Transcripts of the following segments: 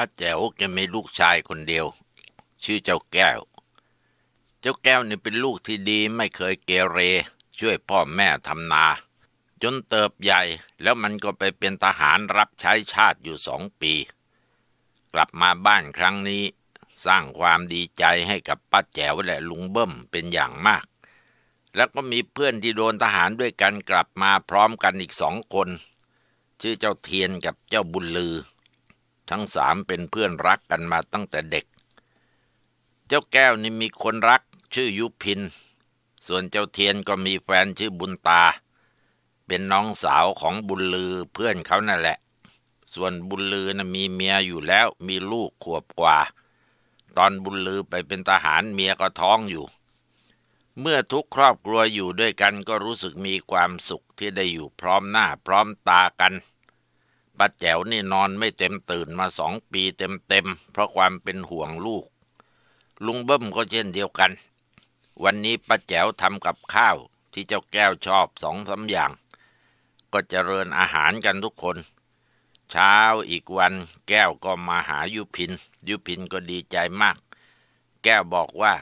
ป้าแจ๋วแกมีลูกชายคนเดียว ชื่อเจ้าแก้ว เจ้าแก้วนี่เป็นลูกที่ดีไม่เคยเกเรช่วยพ่อแม่ทำนา จนเติบใหญ่แล้วมันก็ไปเป็นทหารรับใช้ชาติอยู่สองปี กลับมาบ้านครั้งนี้ สร้างความดีใจให้กับป้าแจ๋วและลุงเบิ้มเป็นอย่างมาก แล้วก็มีเพื่อนที่โดนทหารด้วยกันกลับมาพร้อมกันอีกสองคน ชื่อเจ้าเทียนกับเจ้าบุญลือทั้งสามเป็นเพื่อนรักกันมาตั้งแต่เด็ก เจ้าแก้วนี่มีคนรักชื่อยุพิน ส่วนเจ้าเทียนก็มีแฟน ชื่อบุญตา เป็นน้องสาวของบุญลือเพื่อนเขานั่นแหละ ส่วนบุญลือนะ่ะมีเมียอยู่แล้วมีลูกขวบกว่า ตอนบุญลือไปเป็นทหารเมียก็ท้องอยู่ เมื่อทุกครอบครัวอยู่ด้วยกันก็รู้สึกมีความสุขที่ได้อยู่พร้อมหน้าพร้อมตากันป้าแจ๋วนี่นอนไม่เต็มตื่นมาสองปีเต็มๆ เพราะความเป็นห่วงลูก ลุงเบิ้มก็เช่นเดียวกัน วันนี้ป้าแจ๋วทำกับข้าวที่เจ้าแก้วชอบสองสาอย่าง ก็เจริญอาหารกันทุกคน เช้าอีกวัน แก้วก็มาหายุพิน ยุพินก็ดีใจมาก แก้วบอกว่า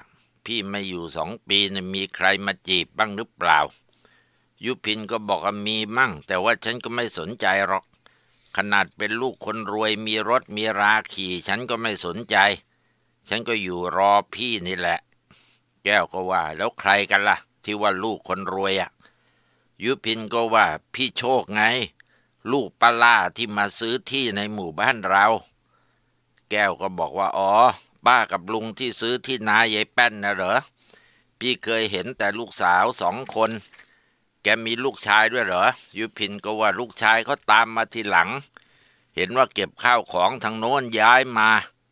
พี่ไม่อยู่สองปีมีใครมาจีบบ้างหรือเปล่า ยุพินก็บอกว่ามีมั่งแต่ว่าฉันก็ไม่สนใจหรอกขนาดเป็นลูกคนรวยมีรถมีราขี่ฉันก็ไม่สนใจ ฉันก็อยู่รอพี่นี่แหละ แก้วก็ว่าแล้วใครกันละ่ะ ที่ว่าลูกคนรวยอะ่ะยุพินก็ว่า พี่โชคไง ลูกปลาที่มาซื้อที่ในหมู่บ้านเรา แก้วก็บอกว่าอ๋อป้ากับลุงที่ซื้อที่นายายแป้นนะเหรอ พี่เคยเห็นแต่ลูกสาวสองคนแกมีลูกชายด้วยเหรอ ยุพินก็ว่าลูกชายเขาตามมาทีหลัง เห็นว่าเก็บข้าวของทางโน้นย้ายมา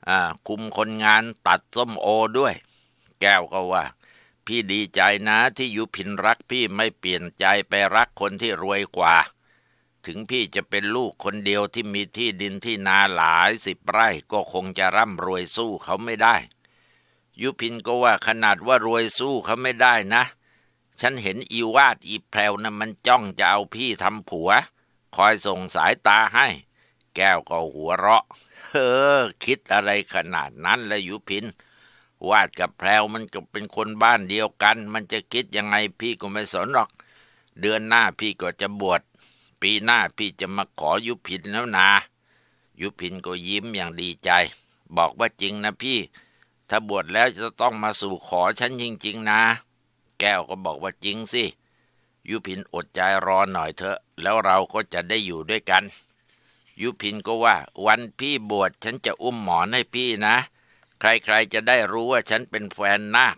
อ่า คุมคนงานตัดส้มโอด้วย แก้วก็ว่า พี่ดีใจนะที่ยุพินรักพี่ไม่เปลี่ยนใจไปรักคนที่รวยกว่า ถึงพี่จะเป็นลูกคนเดียวที่มีที่ดินที่นาหลายสิบไร่ก็คงจะร่ำรวยสู้เขาไม่ได้ ยุพินก็ว่าขนาดว่ารวยสู้เขาไม่ได้นะเฉันเห็นอีวาดอีแพรวนะ่ะมันจ้องจะเอาพี่ทำผัว คอยส่งสายตาให้ แก้วก็หัวเราะ เออคิดอะไรขนาดนั้นละยุพิน วาดกับแพรวมันก็เป็นคนบ้านเดียวกัน มันจะคิดยังไงพี่ก็ไม่สนหรอก เดือนหน้าพี่ก็จะบวชปีหน้าพี่จะมาขอยุพินแล้วนะยุพินก็ยิ้มอย่างดีใจ บอกว่าจริงนะพี่ ถ้าบวชแล้วจะต้องมาสู่ขอฉันจริงๆนะแก้วก็บอกว่าจริงสิ ยุพินอดใจรอหน่อยเถอะ แล้วเราก็จะได้อยู่ด้วยกัน ยุพินก็ว่า วันพี่บวชฉันจะอุ้มหมอนให้พี่นะ ใครๆจะได้รู้ว่าฉันเป็นแฟนนาค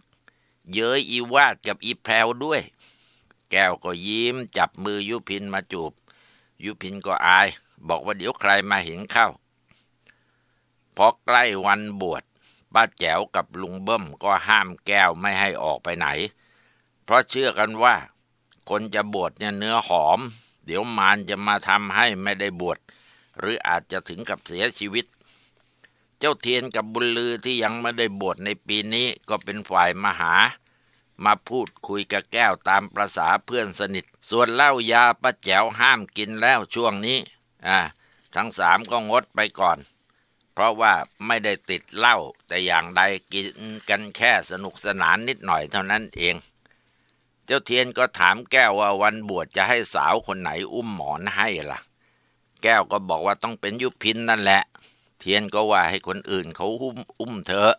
เย้ยอีวาดกับอีแพรวด้วย แก้วก็ยิ้มจับมือยุพินมาจูบ ยุพินก็อาย บอกว่าเดี๋ยวใครมาเห็นเข้าพอใกล้วันบวชป้าแจ๋วกับลุงเบิ้มก็ห้ามแก้วไม่ให้ออกไปไหนเพราะเชื่อกันว่าคนจะบวชเนี่ยเนื้อหอม เดี๋ยวมารจะมาทำให้ไม่ได้บวชหรืออาจจะถึงกับเสียชีวิต เจ้าเทียนกับบุญลือที่ยังไม่ได้บวชในปีนี้ก็เป็นฝ่ายมาหามาพูดคุยกับแก้วตามประษาเพื่อนสนิท ส่วนเหล้ายาป้าแจวห้ามกินแล้วช่วงนี้อ่าทั้งสามก็งดไปก่อน เพราะว่าไม่ได้ติดเหล้าแต่อย่างใดกินกันแค่สนุกสนานนิดหน่อยเท่านั้นเองเจ้าเทียนก็ถามแก้วว่าวันบวชจะให้สาวคนไหนอุ้มหมอนให้ละ่ะ แก้วก็บอกว่าต้องเป็นยุพินนั่นแหละ เทียนก็ว่าให้คนอื่นเขาอุ้มอุ้มเธอ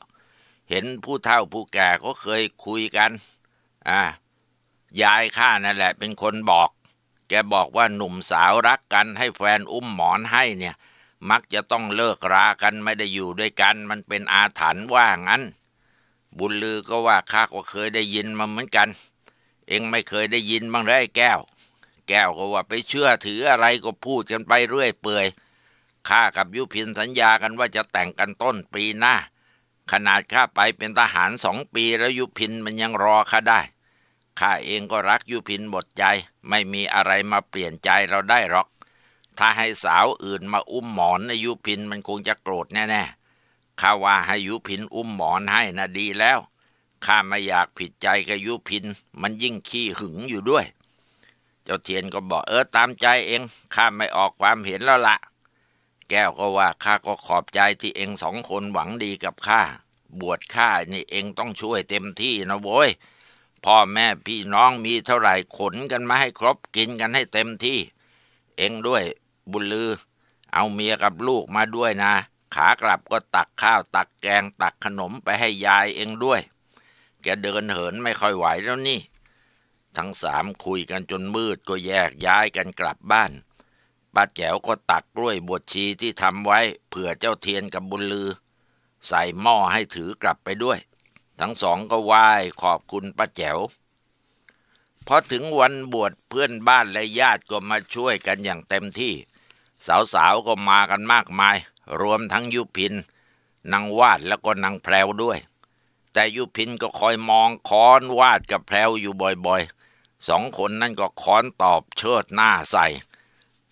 เห็นผู้เฒ่าผู้แก่เขาเคยคุยกัน อ่า ยายข้านั่นแหละเป็นคนบอก แกบอกว่าหนุ่มสาวรักกันให้แฟนอุ้มหมอนให้เนี่ย มักจะต้องเลิกรากันไม่ได้อยู่ด้วยกัน มันเป็นอาถรรพ์ว่างั้น บุญลือก็ว่าข้าก็เคยได้ยินมาเหมือนกันเองไม่เคยได้ยินบ้างเลยแก้ว แก้วก็ว่าไปเชื่อถืออะไรก็พูดกันไปเรื่อยเปื่อย ข้ากับยุพินสัญญากันว่าจะแต่งกันต้นปีหน้า ขนาดข้าไปเป็นทหารสองปีแล้วยุพินมันยังรอข้าได้ ข้าเองก็รักยุพินหมดใจ ไม่มีอะไรมาเปลี่ยนใจเราได้หรอก ถ้าให้สาวอื่นมาอุ้มหมอนในยุพินมันคงจะโกรธแน่ๆ ข้าว่าให้ยุพินอุ้มหมอนให้นะดีแล้วข้าไม่อยากผิดใจกับยุพิน มันยิ่งขี้หึงอยู่ด้วย เจ้าเทียนก็บอกเออตามใจเอง ข้าไม่ออกความเห็นแล้วละแก้วก็ว่าข้าก็ขอบใจที่เองสองคนหวังดีกับข้า บวชข้านี่เองต้องช่วยเต็มที่นะโว้ยพ่อแม่พี่น้องมีเท่าไหร่ ขนกันมาให้ครบกินกันให้เต็มที่ เองด้วยบุญลือ เอาเมียกับลูกมาด้วยนะ ขากลับก็ตักข้าวตักแกงตักขนมไปให้ยายเองด้วยแกเดินเหินไม่ค่อยไหวแล้วนี่ ทั้งสามคุยกันจนมืดก็แยกย้ายกันกลับบ้านป้าแจ๋วก็ตักกล้วยบวชชีที่ทำไว้ เผื่อเจ้าเทียนกับบุญลือ ใส่หม้อให้ถือกลับไปด้วย ทั้งสองก็ไหว้ขอบคุณป้าแจ๋วพอถึงวันบวชเพื่อนบ้านและญาติก็มาช่วยกันอย่างเต็มที่ สาวๆก็มากันมากมาย รวมทั้งยุพินนางวาดแล้วก็นางแพรวด้วยแต่ยุพินก็คอยมองค้อนวาดกับแพรวอยู่บ่อยๆสองคนนั่นก็ค้อนตอบเชิดหน้าใส่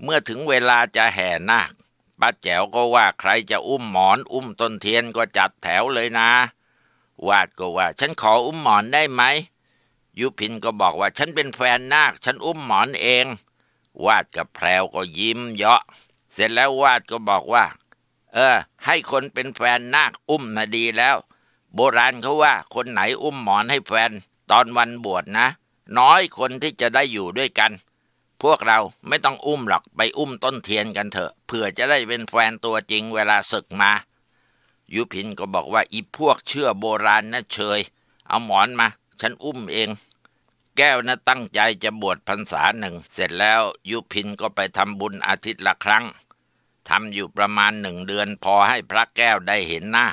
เมื่อถึงเวลาจะแห่นาคป้าแจ๋วก็ว่าใครจะอุ้มหมอน อุ้มต้นเทียนก็จัดแถวเลยนะวาดก็ว่า ฉันขออุ้มหมอนได้ไหมยุพินก็บอกว่า ฉันเป็นแฟนนาคฉันอุ้มหมอนเอง วาดกับแพรวก็ยิ้ม เยาะเสร็จแล้ววาดก็บอกว่า เออ ให้คนเป็นแฟนนาคอุ้มนาดีแล้วโบราณเขาว่า คนไหนอุ้มหมอนให้แฟนตอนวันบวชนะ น้อยคนที่จะได้อยู่ด้วยกัน พวกเราไม่ต้องอุ้มหรอกไปอุ้มต้นเทียนกันเถอะเผื่อจะได้เป็นแฟนตัวจริงเวลาศึกมา ยุพินก็บอกว่าอีพวกเชื่อโบราณนะเชย เอาหมอนมา ฉันอุ้มเอง แก้วนะตั้งใจจะบวชพรรษาหนึ่ง เสร็จแล้วยุพินก็ไปทำบุญอาทิตย์ละครั้งทำอยู่ประมาณหนึ่งเดือนพอให้พระแก้วได้เห็นหน้า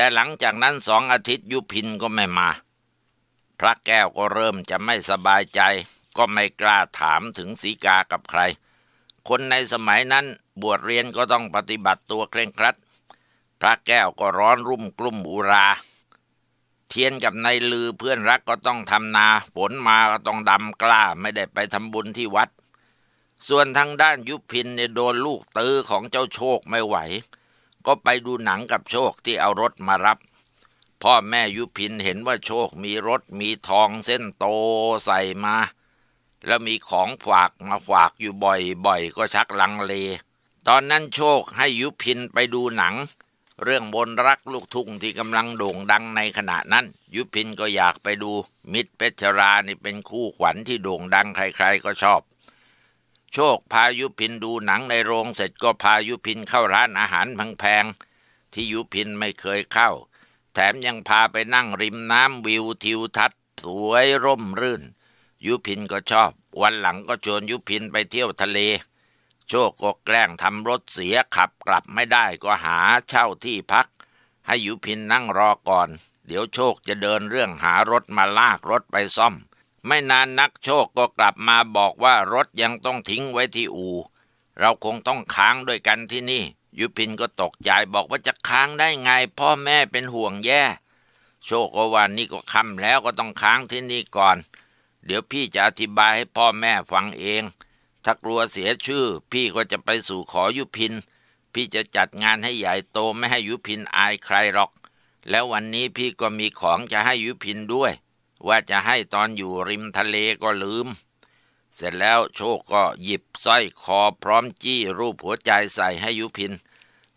แต่หลังจากนั้นสองอาทิตย์ยุพินก็ไม่มา พระแก้วก็เริ่มจะไม่สบายใจ ก็ไม่กล้าถามถึงสีกากับใคร คนในสมัยนั้นบวชเรียนก็ต้องปฏิบัติตัวเคร่งครัดพระแก้วก็ร้อนรุ่มกลุ่มอุรา เทียนกับนายลือเพื่อนรักก็ต้องทำนาฝนมาก็ต้องดำกล้าไม่ได้ไปทำบุญที่วัด ส่วนทางด้านยุพินเนี่ยโดนลูกตือของเจ้าโชคไม่ไหวก็ไปดูหนังกับโชคที่เอารถมารับ พ่อแม่ยุพินเห็นว่าโชคมีรถมีทองเส้นโตใส่มา แล้วมีของฝากมาฝากอยู่บ่อยๆ ก็ชักลังเล ตอนนั้นโชคให้ยุพินไปดูหนัง เรื่องบนรักลูกทุ่งที่กำลังโด่งดังในขณะนั้น ยุพินก็อยากไปดู มิตรเพชรรานี่ เป็นคู่ขวัญที่โด่งดังใครๆก็ชอบโชคพายุพินดูหนังในโรงเสร็จก็พายุพินเข้าร้านอาหารแพงๆที่ยุพินไม่เคยเข้า แถมยังพาไปนั่งริมน้ำวิวทิวทัศน์สวยร่มรื่น ยุพินก็ชอบ วันหลังก็ชวนยุพินไปเที่ยวทะเล โชคก็แกล้งทำรถเสียขับกลับไม่ได้ก็หาเช่าที่พัก ให้ยุพินนั่งรอก่อน เดี๋ยวโชคจะเดินเรื่องหารถมาลากรถไปซ่อมไม่นานนักโชคก็กลับมาบอกว่ารถยังต้องทิ้งไว้ที่อู่เราคงต้องค้างด้วยกันที่นี่ ยุพินก็ตกใจบอกว่าจะค้างได้ไงพ่อแม่เป็นห่วงแย่ โชคก็ว่านี่ก็คำแล้วก็ต้องค้างที่นี่ก่อน เดี๋ยวพี่จะอธิบายให้พ่อแม่ฟังเอง ถ้ากลัวเสียชื่อ พี่ก็จะไปสู่ขอยุพินพี่จะจัดงานให้ใหญ่โตไม่ให้ยุพินอายใครหรอก แล้ววันนี้พี่ก็มีของจะให้ยุพินด้วยว่าจะให้ตอนอยู่ริมทะเลก็ลืม เสร็จแล้วโชคก็หยิบสร้อยคอพร้อมจี้รูปหัวใจใส่ให้ยุพิน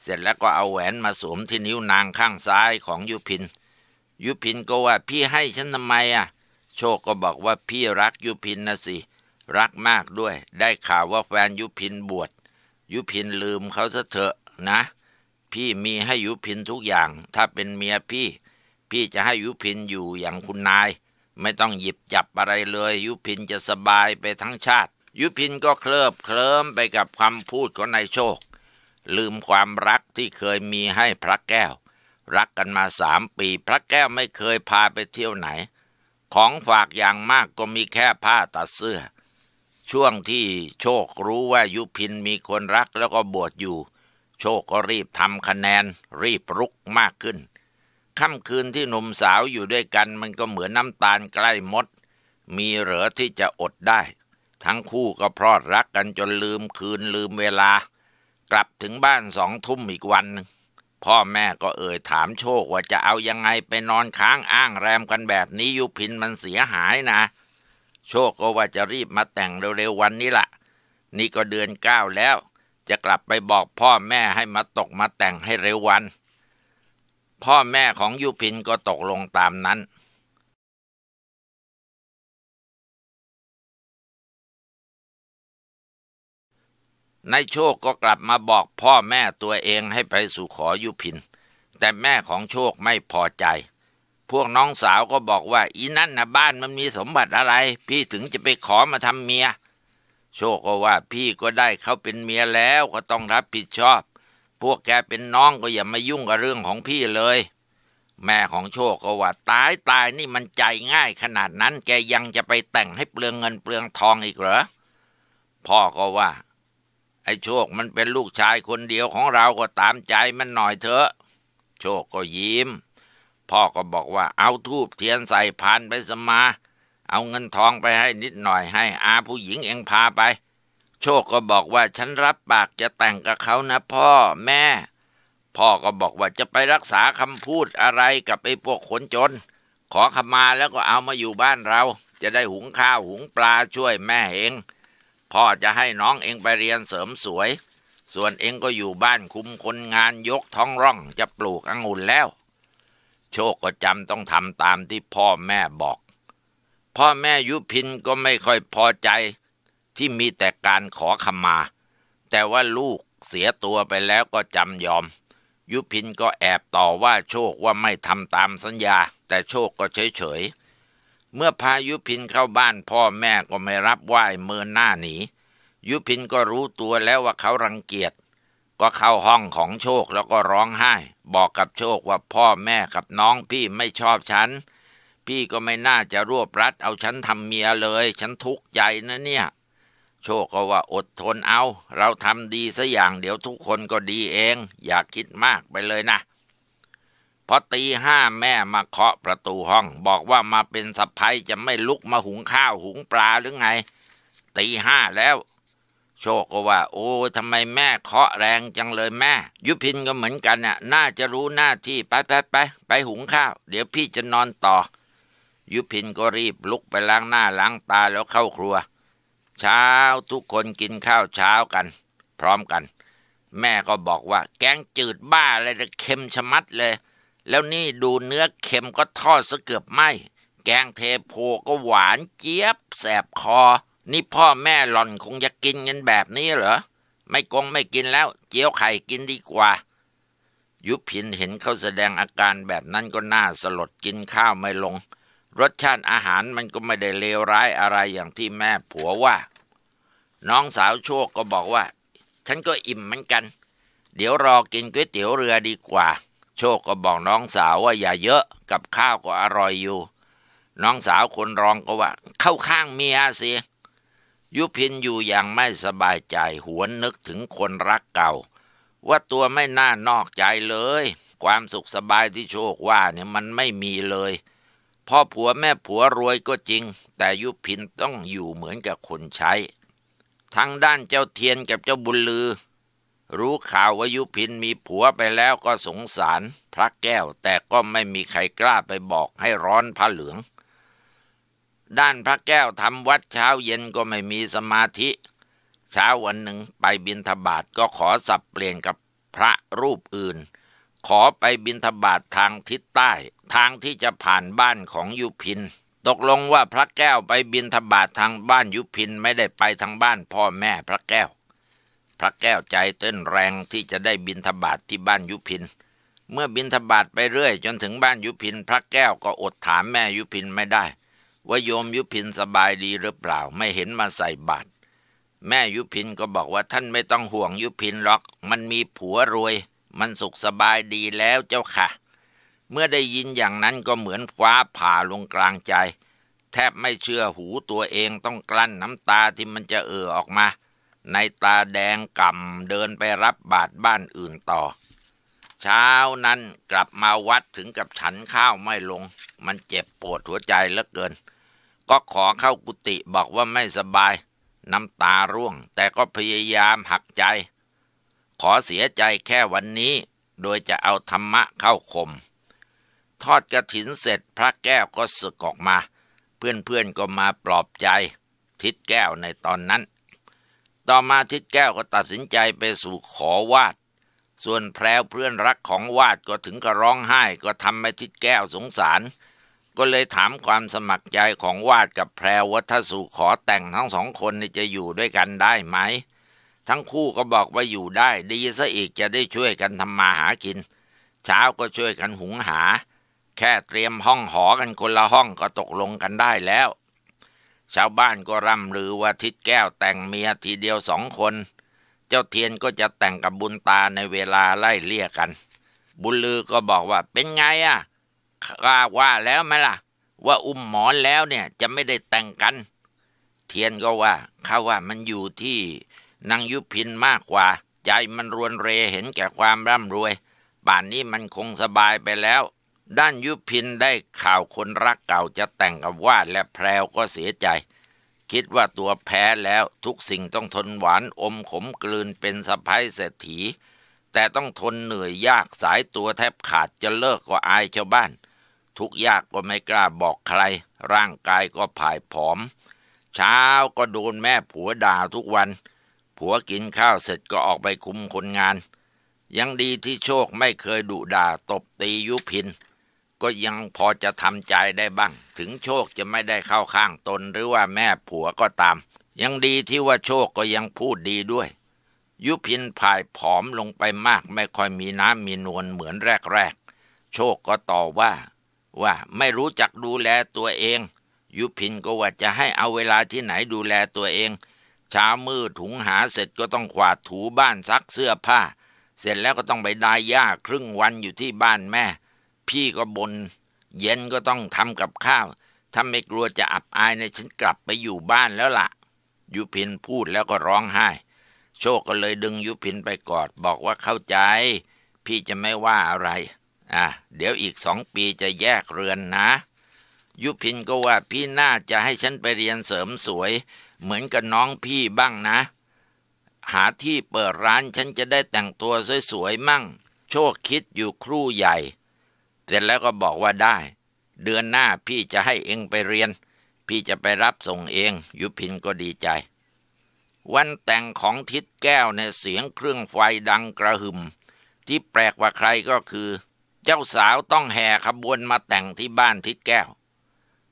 เสร็จแล้วก็เอาแหวนมาสวมที่นิ้วนางข้างซ้ายของยุพิน ยุพินก็ว่าพี่ให้ฉันทำไมอ่ะ โชคก็บอกว่าพี่รักยุพินนะสิ รักมากด้วย ได้ข่าวว่าแฟนยุพินบวช ยุพินลืมเขาซะเถอะนะ พี่มีให้ยุพินทุกอย่าง ถ้าเป็นเมียพี่ พี่จะให้ยุพินอยู่อย่างคุณนายไม่ต้องหยิบจับอะไรเลยยุพินจะสบายไปทั้งชาติ ยุพินก็เคลิบเคลิ้มไปกับคำพูดของนายโชค ลืมความรักที่เคยมีให้พระแก้ว รักกันมาสามปีพระแก้วไม่เคยพาไปเที่ยวไหน ของฝากอย่างมากก็มีแค่ผ้าตัดเสื้อ ช่วงที่โชครู้ว่ายุพินมีคนรักแล้วก็บวชอยู่ โชคก็รีบทำคะแนนรีบรุกมากขึ้นค่ำคืนที่หนุ่มสาวอยู่ด้วยกันมันก็เหมือนน้ำตาลใกล้มด มีเหลือที่จะอดได้ ทั้งคู่ก็พรอดรักกันจนลืมคืนลืมเวลา กลับถึงบ้านสองทุ่มอีกวัน พ่อแม่ก็เอ่ยถามโชคว่าจะเอายังไงไปนอนค้างอ้างแรมกันแบบนี้ยุพินมันเสียหายนะ โชคก็ว่าจะรีบมาแต่งเร็วๆวันนี้ละ่ะนี่ก็เดือนเก้าแล้ว จะกลับไปบอกพ่อแม่ให้มาตกมาแต่งให้เร็ววันพ่อแม่ของยุพินก็ตกลงตามนั้นนายโชคก็กลับมาบอกพ่อแม่ตัวเองให้ไปสู่ขอยุพิน แต่แม่ของโชคไม่พอใจ พวกน้องสาวก็บอกว่าอีนั่นนะบ้านมันมีสมบัติอะไร พี่ถึงจะไปขอมาทำเมีย โชคก็ว่าพี่ก็ได้เขาเป็นเมียแล้วก็ต้องรับผิดชอบพวกแกเป็นน้องก็อย่ามายุ่งกับเรื่องของพี่เลย แม่ของโชคก็ว่าตายตายนี่มันใจง่ายขนาดนั้นแกยังจะไปแต่งให้เปลืองเงินเปลืองทองอีกเหรอ พ่อก็ว่า ไอ้โชคมันเป็นลูกชายคนเดียวของเราก็ตามใจมันหน่อยเถอะโชคก็ยิ้ม พ่อก็บอกว่าเอาทูบเทียนใส่พานไปสมา เอาเงินทองไปให้นิดหน่อยให้ อาผู้หญิงเองพาไปโชคก็บอกว่าฉันรับปากจะแต่งกับเขานะพ่อแม่ พ่อก็บอกว่าจะไปรักษาคำพูดอะไรกับไอ้พวกขนจน ขอขมาแล้วก็เอามาอยู่บ้านเรา จะได้หุงข้าว หุงปลาช่วยแม่เอง พ่อจะให้น้องเองไปเรียนเสริมสวย ส่วนเองก็อยู่บ้านคุมคนงานยกท้องร่อง จะปลูกองุ่นแล้ว โชคก็จำต้องทำตามที่พ่อแม่บอก พ่อแม่ยุพินก็ไม่ค่อยพอใจที่มีแต่การขอขมา แต่ว่าลูกเสียตัวไปแล้วก็จำยอม ยุพินก็แอบต่อว่าโชคว่าไม่ทำตามสัญญา แต่โชคก็เฉยเฉย เมื่อพายุพินเข้าบ้านพ่อแม่ก็ไม่รับไหว้เมินหน้าหนี ยุพินก็รู้ตัวแล้วว่าเขารังเกียจ ก็เข้าห้องของโชคแล้วก็ร้องไห้ บอกกับโชคว่าพ่อแม่กับน้องพี่ไม่ชอบฉัน พี่ก็ไม่น่าจะรวบรัดเอาฉันทำเมียเลย ฉันทุกข์ใจนะเนี่ยโชคก็ว่าอดทนเอา เราทำดีสัอย่างเดี๋ยวทุกคนก็ดีเอง อย่าคิดมากไปเลยนะ พอตีห้าแม่มาเคาะประตูห้อง บอกว่ามาเป็นสะพ้ยจะไม่ลุกมาหุงข้าว หุงปลาหรือไง ตีห้าแล้ว โชคก็ว่า โอ้ทำไมแม่เคาะแรงจังเลยแม่ ยุพินก็เหมือนกันน่ะน่าจะรู้หน้าที่ ไปไปไปไปหุงข้าว เดี๋ยวพี่จะนอนต่อ ยุพินก็รีบลุกไปล้างหน้าล้างตาแล้วเข้าครัวเช้าทุกคนกินข้าวเช้ากัน พร้อมกัน แม่ก็บอกว่าแกงจืดบ้าอะไรจะเค็มชะมัดเลย แล้วนี่ดูเนื้อเค็มก็ทอดซะเกือบไหมแกงเทโพก็หวานเจี๊ยบ แสบคอ นี่พ่อแม่หล่อนคงจะกินเงินแบบนี้เหรอไม่กงไม่กินแล้ว เจียวไข่กินดีกว่า ยุพินเห็นเขาแสดงอาการแบบนั้นก็น่าสลดกินข้าวไม่ลงรสชาติอาหารมันก็ไม่ได้เลวร้ายอะไรอย่างที่แม่ผัวว่า น้องสาวโชคก็บอกว่า ฉันก็อิ่มเหมือนกัน เดี๋ยวรอกินก๋วยเตี๋ยวเรือดีกว่า โชคก็บอกน้องสาวว่าอย่าเยอะกับข้าวก็อร่อยอยู่ น้องสาวคนรองก็ว่าเข้าข้างเมียสิยุพินอยู่อย่างไม่สบายใจหวนนึกถึงคนรักเก่า ว่าตัวไม่น่านอกใจเลย ความสุขสบายที่โชคว่าเนี่ยมันไม่มีเลยพ่อผัวแม่ผัวรวยก็จริง แต่ยุพินต้องอยู่เหมือนกับคนใช้ทางด้านเจ้าเทียนกับเจ้าบุญลือ รู้ข่าวว่ายุพินมีผัวไปแล้วก็สงสารพระแก้วแต่ก็ไม่มีใครกล้าไปบอกให้ร้อนผ้าเหลือง ด้านพระแก้วทำวัดเช้าเย็นก็ไม่มีสมาธิเช้าวันหนึ่งไปบินทบาทก็ขอสับเปลี่ยนกับพระรูปอื่นขอไปบินทบาททางทิศใต้ทางที่จะผ่านบ้านของยุพินตกลงว่าพระแก้วไปบินทบาททางบ้านยุพินไม่ได้ไปทางบ้านพ่อแม่พระแก้ว พระแก้วใจเต้นแรงที่จะได้บินทบาทที่บ้านยุพินเมื่อบินทบาทไปเรื่อยจนถึงบ้านยุพินพระแก้วก็อดถามแม่ยุพินไม่ได้ ว่าโยมยุพินสบายดีหรือเปล่าไม่เห็นมาใส่บาตรแม่ยุพินก็บอกว่าท่านไม่ต้องห่วงยุพินหรอกมันมีผัวรวยมันสุขสบายดีแล้วเจ้าค่ะ เมื่อได้ยินอย่างนั้นก็เหมือนคว้าผ่าลงกลางใจ แทบไม่เชื่อหูตัวเองต้องกลั้นน้ำตาที่มันจะเอ่อออกมา ในตาแดงก่ำเดินไปรับบาดบ้านอื่นต่อ เช้านั้นกลับมาวัดถึงกับฉันข้าวไม่ลง มันเจ็บปวดหัวใจเหลือเกิน ก็ขอเข้ากุฏิบอกว่าไม่สบายน้ำตาร่วงแต่ก็พยายามหักใจขอเสียใจแค่วันนี้ โดยจะเอาธรรมะเข้าคม ทอดกระถินเสร็จพระแก้วก็สึกออกมา เพื่อนๆก็มาปลอบใจ ทิดแก้วในตอนนั้น ต่อมาทิดแก้วก็ตัดสินใจไปสู่ขอวาด ส่วนแพรวเพื่อนรักของวาดก็ถึงกับร้องไห้ ก็ทำให้ทิดแก้วสงสาร ก็เลยถามความสมัครใจของวาดกับแพรวว่าถ้าสู่ขอแต่งทั้งสองคนจะอยู่ด้วยกันได้ไหมทั้งคู่ก็บอกว่าอยู่ได้ดีซะอีกจะได้ช่วยกันทำมาหากินเช้าก็ช่วยกันหุงหา แค่เตรียมห้องหอกันคนละห้องก็ตกลงกันได้แล้ว ชาวบ้านก็ร่ำลือว่าทิดแก้วแต่งเมียทีเดียวสองคน เจ้าเทียนก็จะแต่งกับบุญตาในเวลาไล่เลี่ยกัน บุญลือก็บอกว่าเป็นไงอะ่ะข้าว่าแล้วไหมล่ะ ว่าอุ้มหมอนแล้วเนี่ยจะไม่ได้แต่งกัน เทียนก็ว่าข้าว่ามันอยู่ที่นางยุพินมากกว่า ใจมันรวนเรเห็นแก่ความร่ำรวยป่านนี้มันคงสบายไปแล้ว ด้านยุพินได้ข่าวคนรักเก่าจะแต่งกับวาดและแพรวก็เสียใจ คิดว่าตัวแพ้แล้วทุกสิ่งต้องทนหวานอมขมกลืนเป็นสะพ้ายเศรษฐีแต่ต้องทนเหนื่อยยากสายตัวแทบขาดจะเลิกก็อายชาวบ้าน ทุกยากก็ไม่กล้าบอกใคร ร่างกายก็ผ่ายผอม เช้าก็โดนแม่ผัวด่าทุกวันผัวกินข้าวเสร็จก็ออกไปคุมคนงาน ยังดีที่โชคไม่เคยดุด่าตบตียุพิน ก็ยังพอจะทำใจได้บ้าง ถึงโชคจะไม่ได้เข้าข้างตน หรือว่าแม่ผัวก็ตาม ยังดีที่ว่าโชคก็ยังพูดดีด้วย ยุพินผายผอมลงไปมากไม่ค่อยมีน้ำมีนวลเหมือนแรกๆโชคก็ต่อว่า ว่าไม่รู้จักดูแลตัวเอง ยุพินก็ว่าจะให้เอาเวลาที่ไหนดูแลตัวเองเช้ามืดถุงหาเสร็จก็ต้องขวาดถูบ้านซักเสื้อผ้า เสร็จแล้วก็ต้องไปดายยาครึ่งวันอยู่ที่บ้านแม่ พี่ก็บนนเย็นก็ต้องทำกับข้าวถ้าไม่กลัวจะอับอายในฉันกลับไปอยู่บ้านแล้วละ่ะ ยุพินพูดแล้วก็ร้องไห้ โชคก็เลยดึงยุพินไปกอดบอกว่าเข้าใจ พี่จะไม่ว่าอะไร อ่ะเดี๋ยวอีกสองปีจะแยกเรือนนะ ยุพินก็ว่าพี่น่าจะให้ฉันไปเรียนเสริมสวยเหมือนกับน้องพี่บ้างนะ หาที่เปิดร้านฉันจะได้แต่งตัวสวยๆมั่ง โชคคิดอยู่ครู่ใหญ่เสร็จแล้วก็บอกว่าได้ เดือนหน้าพี่จะให้เองไปเรียน พี่จะไปรับส่งเอง ยุพินก็ดีใจ วันแต่งของทิดแก้วในเสียงเครื่องไฟดังกระหึ่มที่แปลกกว่าใครก็คือ เจ้าสาวต้องแห่ขบวนมาแต่งที่บ้านทิดแก้ว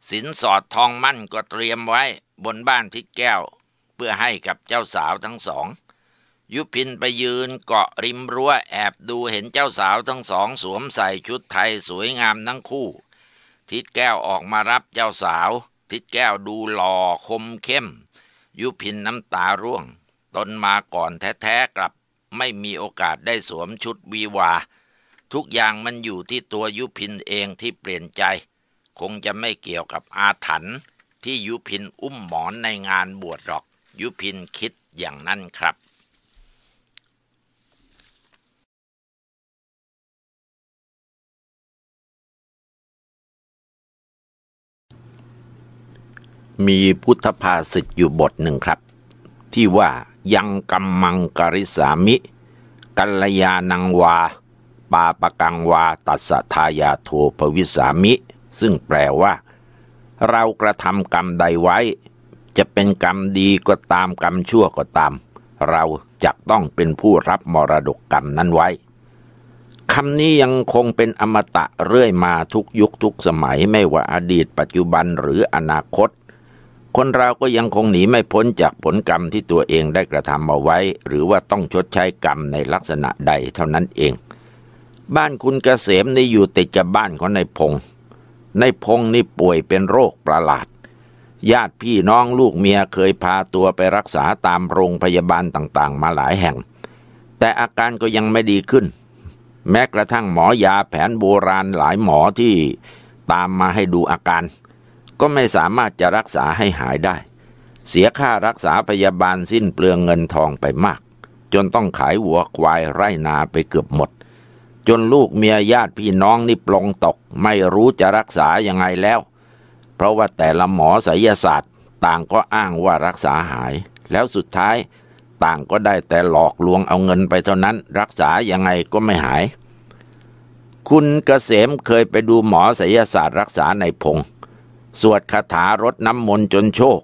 สินสอดทองมั่นก็เตรียมไว้บนบ้านทิศแก้ว เพื่อให้กับเจ้าสาวทั้งสอง ยุพินไปยืนเกาะริมรั้วแอบดูเห็นเจ้าสาวทั้งสองสวมใส่ชุดไทยสวยงามทั้งคู่ ทิดแก้วออกมารับเจ้าสาว ทิดแก้วดูหล่อคมเข้ม ยุพินน้ำตาร่วง ตนมาก่อนแท้ๆกลับไม่มีโอกาสได้สวมชุดวีวา ทุกอย่างมันอยู่ที่ตัวยุพินเองที่เปลี่ยนใจ คงจะไม่เกี่ยวกับอาถรรพ์ที่ยุพินอุ้มหมอนในงานบวชหรอกยุพินคิดอย่างนั้นครับ มีพุทธภาษิตอยู่บทหนึ่งครับ ที่ว่ายังกัมมังกริสามิ กัลยาณังวาปาปกังวาตัสทายาโทภวิสามิ ซึ่งแปลว่าเรากระทำกรรมใดไว้ จะเป็นกรรมดีก็ตามกรรมชั่วก็ตาม เราจะต้องเป็นผู้รับมรดกกรรมนั้นไว้คำนี้ยังคงเป็นอมตะเรื่อยมาทุกยุคทุกสมัยไม่ว่าอดีต ปัจจุบันหรืออนาคต คนเราก็ยังคงหนี ไม่พ้นจากผลกรรมที่ตัวเองได้กระทำเอาไว้ หรือว่าต้องชดใช้กรรมในลักษณะใดเท่านั้นเอง บ้านคุณเกษมนี่อยู่ติดกับบ้านของนายพงษ์ในพงนี่ป่วยเป็นโรคประหลาด ญาติพี่น้องลูกเมียเคยพาตัวไปรักษาตามโรงพยาบาลต่างๆมาหลายแห่ง แต่อาการก็ยังไม่ดีขึ้น แม้กระทั่งหมอยาแผนโบราณหลายหมอที่ตามมาให้ดูอาการ ก็ไม่สามารถจะรักษาให้หายได้ เสียค่ารักษาพยาบาลสิ้นเปลืองเงินทองไปมาก จนต้องขายวัวควายไร่นาไปเกือบหมดจนลูกเมียญาติพี่น้องนี่ปลงตกไม่รู้จะรักษายังไงแล้ว เพราะว่าแต่ละหมอศสยศาสตร์ ต่างก็อ้างว่ารักษาหาย แล้วสุดท้าย ต่างก็ได้แต่หลอกลวงเอาเงินไปเท่านั้นรักษายังไงก็ไม่หาย คุณกเกษมเคยไปดูหมอศสยศาสตร์รักษาในพงสวดคาถารดน้ำมนต์จนโชค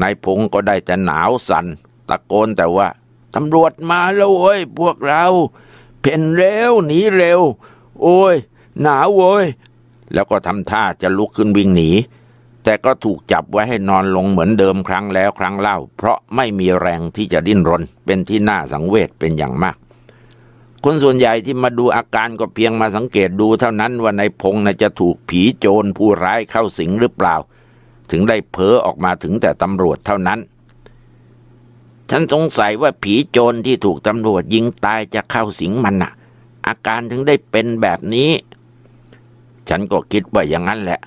ในพงก็ได้แต่หนาวสัน่น ตะโกนแต่ว่าตำรวจมาแล้วเว้ยพวกเราเพ่นเร็วหนีเร็ว โอ้ย หนาวโอ้ยแล้วก็ทำท่าจะลุกขึ้นวิ่งหนี แต่ก็ถูกจับไว้ให้นอนลงเหมือนเดิมครั้งแล้วครั้งเล่า เพราะไม่มีแรงที่จะดิ้นรน เป็นที่น่าสังเวชเป็นอย่างมากคนส่วนใหญ่ที่มาดูอาการก็เพียงมาสังเกตดูเท่านั้นว่าในพงนะจะถูกผีโจรผู้ร้ายเข้าสิงหรือเปล่า ถึงได้เพ้อออกมาถึงแต่ตำรวจเท่านั้นฉันสงสัยว่าผีโจรที่ถูกตำรวจยิงตายจะเข้าสิงมันน่ะ อาการถึงได้เป็นแบบนี้ ฉันก็คิดว่าอย่างนั้นแหละ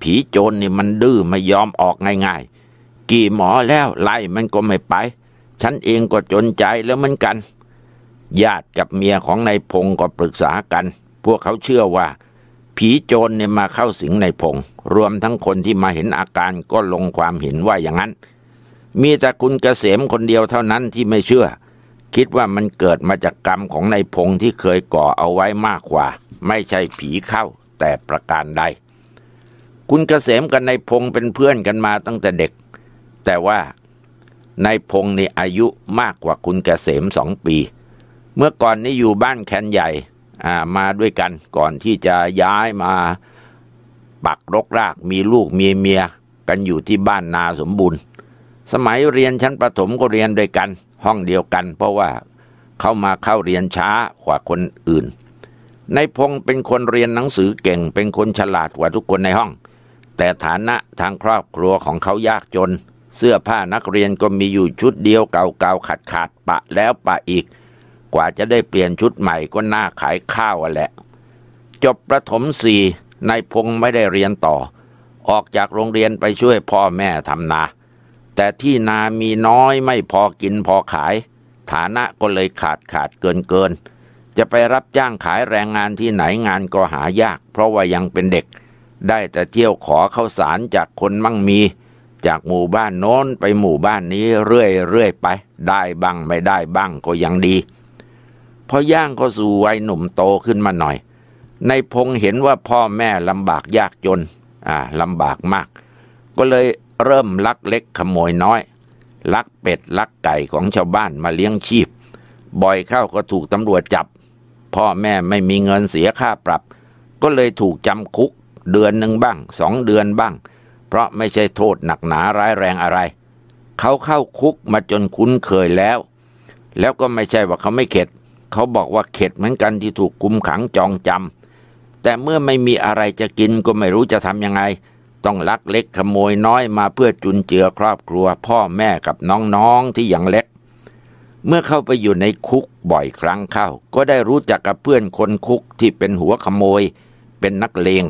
ผีโจรนี่มันดื้อไม่ยอมออกง่ายๆกี่หมอแล้วไล่มันก็ไม่ไป ฉันเองก็จนใจแล้วเหมือนกัน ญาติกับเมียของนายพงก็ปรึกษากัน พวกเขาเชื่อว่าผีโจรเนี่ยมาเข้าสิงนายพงรวมทั้งคนที่มาเห็นอาการก็ลงความเห็นว่าอย่างนั้นมีแต่คุณเกษมคนเดียวเท่านั้นที่ไม่เชื่อ คิดว่ามันเกิดมาจากกรรมของนายพงที่เคยก่อเอาไว้มากกว่า ไม่ใช่ผีเข้าแต่ประการใด คุณเกษมกับนายพงเป็นเพื่อนกันมาตั้งแต่เด็ก แต่ว่านายพงนี่อายุมากกว่าคุณเกษมสองปี เมื่อก่อนนี่อยู่บ้านแคนใหญ่มาด้วยกัน ก่อนที่จะย้ายมาปักรกราก มีลูกมีเมีย กันอยู่ที่บ้านนาสมบูรณ์สมัยเรียนชั้นประถมก็เรียนด้วยกันห้องเดียวกัน เพราะว่าเขามาเข้าเรียนช้ากว่าคนอื่นในพงเป็นคนเรียนหนังสือเก่งเป็นคนฉลาดกว่าทุกคนในห้อง แต่ฐานะทางครอบครัวของเขายากจน เสื้อผ้านักเรียนก็มีอยู่ชุดเดียวเก่าๆขาดขาดปะแล้วปะอีก กว่าจะได้เปลี่ยนชุดใหม่ก็น่าขายข้าวแหละ จบประถมสี่นพงไม่ได้เรียนต่อ ออกจากโรงเรียนไปช่วยพ่อแม่ทำนาแต่ที่นามีน้อยไม่พอกินพอขาย ฐานะก็เลยขาดขาดเกินเกินจะไปรับจ้างขายแรงงานที่ไหนงานก็หายากเพราะว่ายังเป็นเด็ก ได้แต่เจี่ยวขอเข้าสารจากคนมั่งมี จากหมู่บ้านโน้นไปหมู่บ้านนี้เรื่อยเรื่อยไป ได้บ้างไม่ได้บ้างก็ยังดี พอย่างก็สู่วัยหนุ่มโตขึ้นมาหน่อย ในพงเห็นว่าพ่อแม่ลำบากยากจนอ่าลำบากมาก ก็เลยเริ่มลักเล็กขโมยน้อย ลักเป็ดลักไก่ของชาวบ้านมาเลี้ยงชีพ บ่อยเข้าก็ถูกตำรวจจับ พ่อแม่ไม่มีเงินเสียค่าปรับ ก็เลยถูกจำคุก เดือนหนึ่งบ้าง สองเดือนบ้าง เพราะไม่ใช่โทษหนักหนาร้ายแรงอะไร เขาเข้าคุกมาจนคุ้นเคยแล้ว แล้วก็ไม่ใช่ว่าเขาไม่เข็ด เขาบอกว่าเข็ดเหมือนกันที่ถูกคุมขังจองจำ แต่เมื่อไม่มีอะไรจะกินก็ไม่รู้จะทำยังไงต้องลักเล็กขโมยน้อยมาเพื่อจุนเจือครอบครัวพ่อแม่กับน้องๆที่ยังเล็ก เมื่อเข้าไปอยู่ในคุกบ่อยครั้งเข้าก็ได้รู้จักกับเพื่อนคนคุกที่เป็นหัวขโมยเป็นนักเลง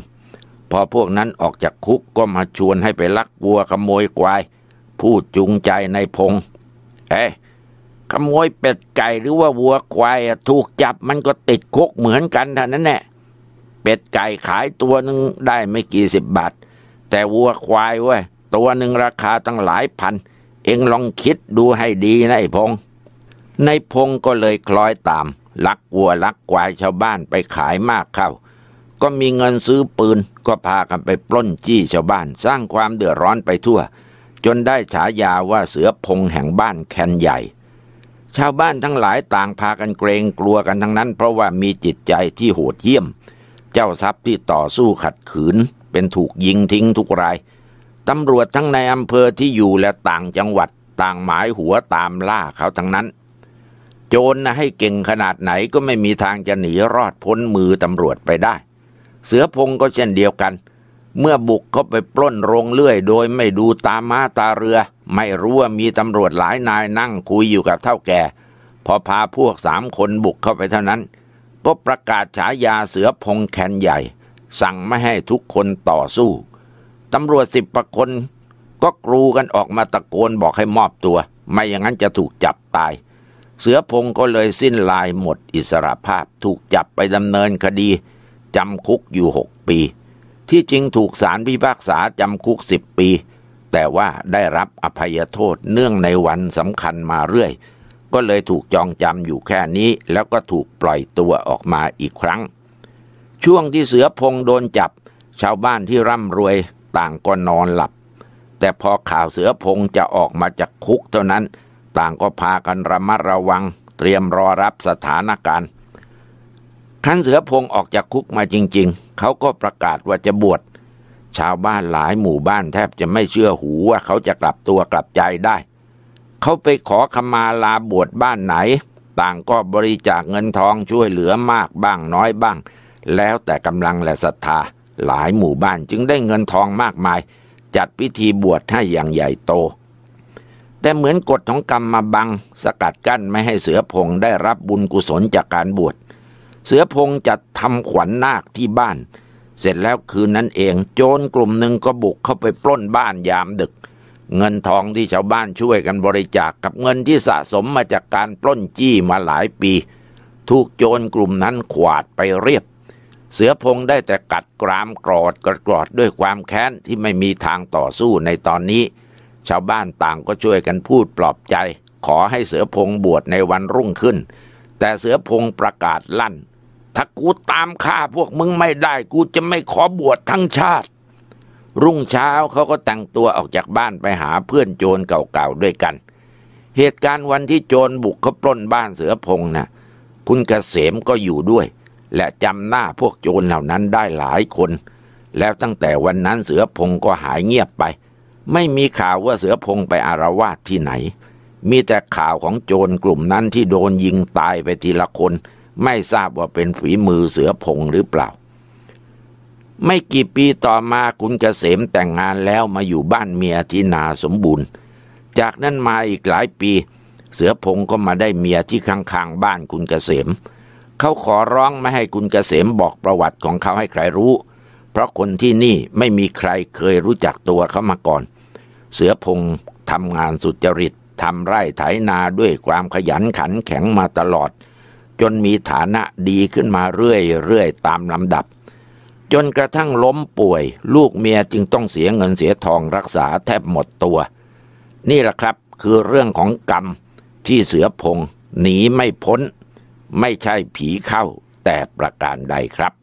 พอพวกนั้นออกจากคุกก็มาชวนให้ไปลักวัวขโมยควาย พูดจูงใจในพงเอ๊ะขโมยเป็ดไก่หรือว่าวัวควายถูกจับมันก็ติดคุกเหมือนกันเท่านั้นแหละเป็ดไก่ขายตัวหนึ่งได้ไม่กี่สิบบาทแต่วัวควายเว้ยตัวหนึ่งราคาตั้งหลายพัน เองลองคิดดูให้ดีนะไอ้พง ในพงก็เลยคล้อยตาม ลักวัวลักควายชาวบ้านไปขายมากเข้า ก็มีเงินซื้อปืนก็พากันไปปล้นจี้ชาวบ้านสร้างความเดือดร้อนไปทั่ว จนได้ฉายาว่าเสือพงแห่งบ้านแคนใหญ่ ชาวบ้านทั้งหลายต่างพากันเกรงกลัวกันทั้งนั้น เพราะว่ามีจิตใจที่โหดเยี่ยม เจ้าทรัพย์ที่ต่อสู้ขัดขืนเป็นถูกยิงทิ้งทุกราย ตำรวจทั้งในอำเภอที่อยู่และต่างจังหวัดต่างหมายหัวตามล่าเขาทั้งนั้น โจรนะให้เก่งขนาดไหนก็ไม่มีทางจะหนีรอดพ้นมือตำรวจไปได้ เสือพงก็เช่นเดียวกัน เมื่อบุกเข้าไปปล้นโรงเลื่อย โดยไม่ดูตามมาตาเรือ ไม่รู้ว่ามีตำรวจหลายนายนั่งคุยอยู่กับเท่าแก่ พอพาพวกสามคนบุกเข้าไปเท่านั้น ก็ประกาศฉายาเสือพงแคนใหญ่สั่งไม่ให้ทุกคนต่อสู้ ตำรวจสิบประคนก็กรูกันออกมาตะโกนบอกให้มอบตัว ไม่อย่างนั้นจะถูกจับตาย เสือพงก็เลยสิ้นลายหมดอิสรภาพถูกจับไปดำเนินคดี จำคุกอยู่หกปี ที่จริงถูกสารพิพากษาจำคุกสิบปี แต่ว่าได้รับอภัยโทษเนื่องในวันสำคัญมาเรื่อย ก็เลยถูกจองจำอยู่แค่นี้แล้วก็ถูกปล่อยตัวออกมาอีกครั้งช่วงที่เสือพงโดนจับ ชาวบ้านที่ร่ำรวยต่างก็นอนหลับ แต่พอข่าวเสือพงจะออกมาจากคุกเท่านั้น ต่างก็พากันระมัดระวังเตรียมรอรับสถานการณ์ขั้นเสือพงออกจากคุกมาจริง ๆ เขาก็ประกาศว่าจะบวช ชาวบ้านหลายหมู่บ้านแทบจะไม่เชื่อหูว่าเขาจะกลับตัวกลับใจได้ เขาไปขอขมาลาบวชบ้านไหน ต่างก็บริจาคเงินทองช่วยเหลือมากบ้างน้อยบ้างแล้วแต่กำลังและศรัทธาหลายหมู่บ้านจึงได้เงินทองมากมาย จัดพิธีบวชให้อย่างใหญ่โต แต่เหมือนกฎของกรรมมาบังสกัดกั้นไม่ให้เสือพงได้รับบุญกุศลจากการบวชเสือพงจัดทำขวัญนนาคที่บ้าน เสร็จแล้วคืนนั้นเองโจรกลุ่มหนึ่งก็บุกเข้าไปปล้นบ้านยามดึก เงินทองที่ชาวบ้านช่วยกันบริจาคกกับเงินที่สะสมมาจากการปล้นจี้มาหลายปี ถูกโจรกลุ่มนั้นขวาดไปเรียบเสือพงได้แต่กัดกรามกรอดกรกรอดด้วยความแค้นที่ไม่มีทางต่อสู้ในตอนนี้ ชาวบ้านต่างก็ช่วยกันพูดปลอบใจ ขอให้เสือพงบวชในวันรุ่งขึ้น แต่เสือพงประกาศลั่นถ้ากูตามฆ่าพวกมึงไม่ได้ กูจะไม่ขอบวชทั้งชาติ รุ่งเช้าเขาก็แต่งตัวออกจากบ้านไปหาเพื่อนโจรเก่าๆด้วยกัน เหตุการณ์วันที่โจรบุกเขาปล้นบ้านเสือพงนะ่ะ คุณเกษมก็อยู่ด้วยและจำหน้าพวกโจรเหล่านั้นได้หลายคน แล้วตั้งแต่วันนั้นเสือพงก็หายเงียบไป ไม่มีข่าวว่าเสือพงไปอารวาสที่ไหน มีแต่ข่าวของโจรกลุ่มนั้นที่โดนยิงตายไปทีละคน ไม่ทราบว่าเป็นฝีมือเสือพงหรือเปล่า ไม่กี่ปีต่อมาคุณเกษมแต่งงานแล้วมาอยู่บ้านเมียที่นาสมบูรณ์ จากนั้นมาอีกหลายปี เสือพงก็มาได้เมียที่ข้างๆบ้านคุณเกษมเขาขอร้องไม่ให้คุณเกษมบอกประวัติของเขาให้ใครรู้ เพราะคนที่นี่ไม่มีใครเคยรู้จักตัวเขามาก่อน เสือพงทำงานสุจริตทำไร่ไถนาด้วยความขยันขันแข็งมาตลอด จนมีฐานะดีขึ้นมาเรื่อยๆตามลำดับ จนกระทั่งล้มป่วยลูกเมียจึงต้องเสียเงินเสียทองรักษาแทบหมดตัว นี่แหละครับคือเรื่องของกรรมที่เสือพงหนีไม่พ้นไม่ใช่ผีเข้าแต่ประการใดครับ